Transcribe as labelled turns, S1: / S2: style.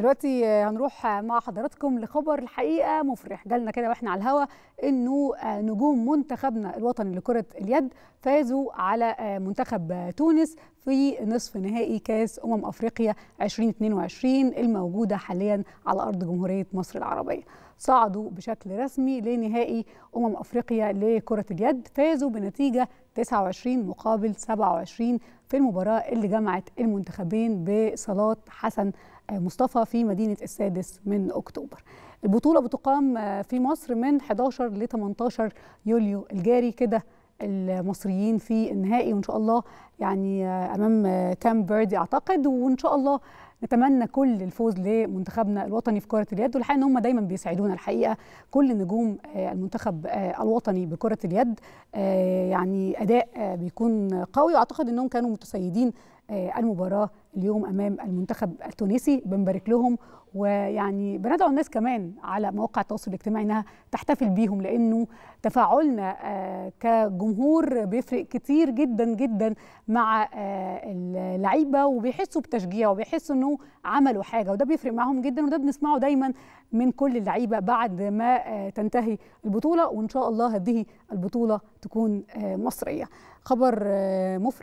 S1: دلوقتي آه، هنروح مع حضراتكم لخبر الحقيقه مفرح جالنا كده واحنا على الهوا انه آه، نجوم منتخبنا الوطني لكره اليد فازوا على آه، منتخب تونس في نصف نهائي كاس امم افريقيا 2022 الموجوده حاليا على ارض جمهوريه مصر العربيه. صعدوا بشكل رسمي لنهائي امم افريقيا لكره اليد فازوا بنتيجه 29 مقابل 27 في المباراة اللي جمعت المنتخبين بصلاة حسن آه، مصطفى في مدينة السادس من أكتوبر البطولة بتقام آه، في مصر من 11 ل 18 يوليو الجاري كده المصريين في النهائي وان شاء الله يعني امام تام بيردي اعتقد وان شاء الله نتمنى كل الفوز لمنتخبنا الوطني في كره اليد والحقيقه ان هم دايما بيسعدونا الحقيقه كل نجوم المنتخب الوطني بكره اليد يعني اداء بيكون قوي واعتقد انهم كانوا متسيدين آه، المباراه اليوم امام المنتخب التونسي بنبارك لهم ويعني بندعو الناس كمان على مواقع التواصل الاجتماعي انها تحتفل بيهم لانه تفاعلنا آه، كجمهور بيفرق كتير جدا جدا مع آه، اللعيبه وبيحسوا بتشجيع وبيحسوا انه عملوا حاجه وده بيفرق معاهم جدا وده بنسمعه دايما من كل اللعيبه بعد ما تنتهي البطوله وان شاء الله هذه البطوله تكون مصريه خبر مفرح